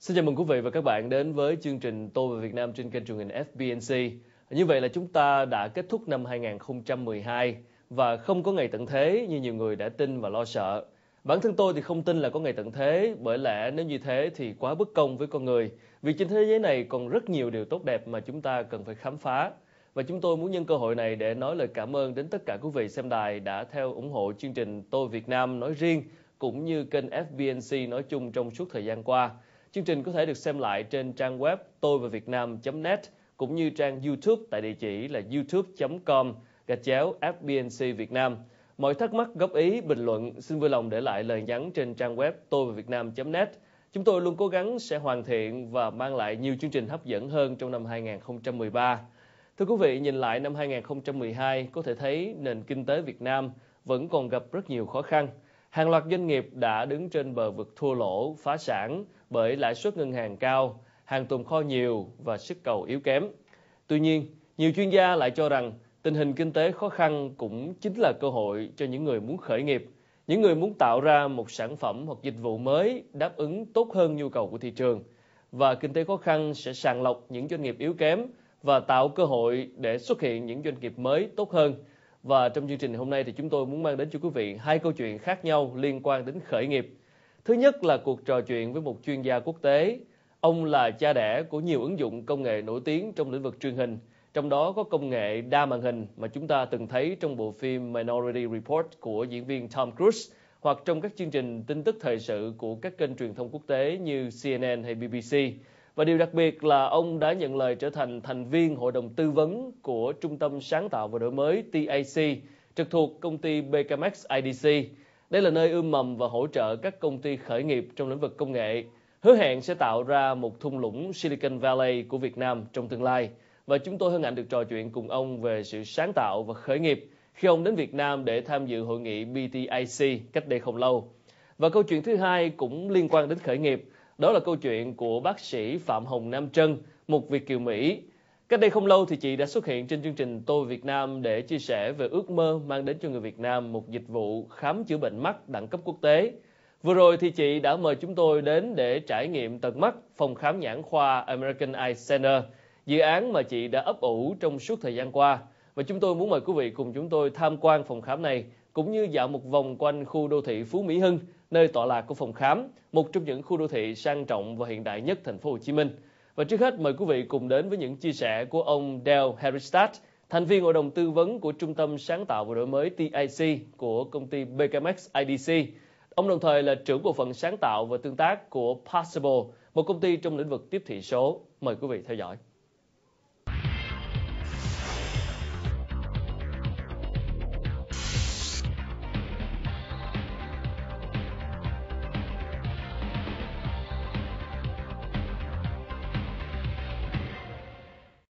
Xin chào mừng quý vị và các bạn đến với chương trình Tôi về Việt Nam trên kênh truyền hình FBNC. Như vậy là chúng ta đã kết thúc năm 2012 và không có ngày tận thế như nhiều người đã tin và lo sợ. Bản thân tôi thì không tin là có ngày tận thế, bởi lẽ nếu như thế thì quá bất công với con người. Vì trên thế giới này còn rất nhiều điều tốt đẹp mà chúng ta cần phải khám phá. Và chúng tôi muốn nhân cơ hội này để nói lời cảm ơn đến tất cả quý vị xem đài đã theo ủng hộ chương trình Tôi Việt Nam nói riêng cũng như kênh FBNC nói chung trong suốt thời gian qua. Chương trình có thể được xem lại trên trang web tôi và việt nam.net cũng như trang YouTube tại địa chỉ là youtube.com gạch chéo FBNC Việt Nam. Mọi thắc mắc, góp ý, bình luận xin vui lòng để lại lời nhắn trên trang web tôi và việt nam.net. Chúng tôi luôn cố gắng sẽ hoàn thiện và mang lại nhiều chương trình hấp dẫn hơn trong năm 2013. Thưa quý vị, nhìn lại năm 2012 có thể thấy nền kinh tế Việt Nam vẫn còn gặp rất nhiều khó khăn. Hàng loạt doanh nghiệp đã đứng trên bờ vực thua lỗ, phá sản bởi lãi suất ngân hàng cao, hàng tồn kho nhiều và sức cầu yếu kém. Tuy nhiên, nhiều chuyên gia lại cho rằng tình hình kinh tế khó khăn cũng chính là cơ hội cho những người muốn khởi nghiệp, những người muốn tạo ra một sản phẩm hoặc dịch vụ mới đáp ứng tốt hơn nhu cầu của thị trường. Và kinh tế khó khăn sẽ sàng lọc những doanh nghiệp yếu kém và tạo cơ hội để xuất hiện những doanh nghiệp mới tốt hơn và trong chương trình hôm nay thì chúng tôi muốn mang đến cho quý vị hai câu chuyện khác nhau liên quan đến khởi nghiệp. Thứ nhất là cuộc trò chuyện với một chuyên gia quốc tế. Ông là cha đẻ của nhiều ứng dụng công nghệ nổi tiếng trong lĩnh vực truyền hình, trong đó có công nghệ đa màn hình mà chúng ta từng thấy trong bộ phim Minority Report của diễn viên Tom Cruise hoặc trong các chương trình tin tức thời sự của các kênh truyền thông quốc tế như CNN hay BBC. Và điều đặc biệt là ông đã nhận lời trở thành thành viên hội đồng tư vấn của Trung tâm Sáng tạo và Đổi mới TAC, trực thuộc công ty BKMX IDC. Đây là nơi ươm mầm và hỗ trợ các công ty khởi nghiệp trong lĩnh vực công nghệ, hứa hẹn sẽ tạo ra một thung lũng Silicon Valley của Việt Nam trong tương lai. Và chúng tôi hân hạnh được trò chuyện cùng ông về sự sáng tạo và khởi nghiệp khi ông đến Việt Nam để tham dự hội nghị BTIC cách đây không lâu. Và câu chuyện thứ hai cũng liên quan đến khởi nghiệp – đó là câu chuyện của bác sĩ Phạm Hồng Nam Trân, một Việt kiều Mỹ. Cách đây không lâu thì chị đã xuất hiện trên chương trình Tôi Việt Nam để chia sẻ về ước mơ mang đến cho người Việt Nam một dịch vụ khám chữa bệnh mắt đẳng cấp quốc tế. Vừa rồi thì chị đã mời chúng tôi đến để trải nghiệm tận mắt phòng khám nhãn khoa American Eye Center, dự án mà chị đã ấp ủ trong suốt thời gian qua. Và chúng tôi muốn mời quý vị cùng chúng tôi tham quan phòng khám này cũng như dạo một vòng quanh khu đô thị Phú Mỹ Hưng nơi tọa lạc của phòng khám, một trong những khu đô thị sang trọng và hiện đại nhất thành phố Hồ Chí Minh. Và trước hết mời quý vị cùng đến với những chia sẻ của ông Dale Heristad, thành viên hội đồng tư vấn của Trung tâm Sáng tạo và Đổi mới TIC của công ty BKMX IDC. Ông đồng thời là trưởng bộ phận sáng tạo và tương tác của Possible, một công ty trong lĩnh vực tiếp thị số. Mời quý vị theo dõi.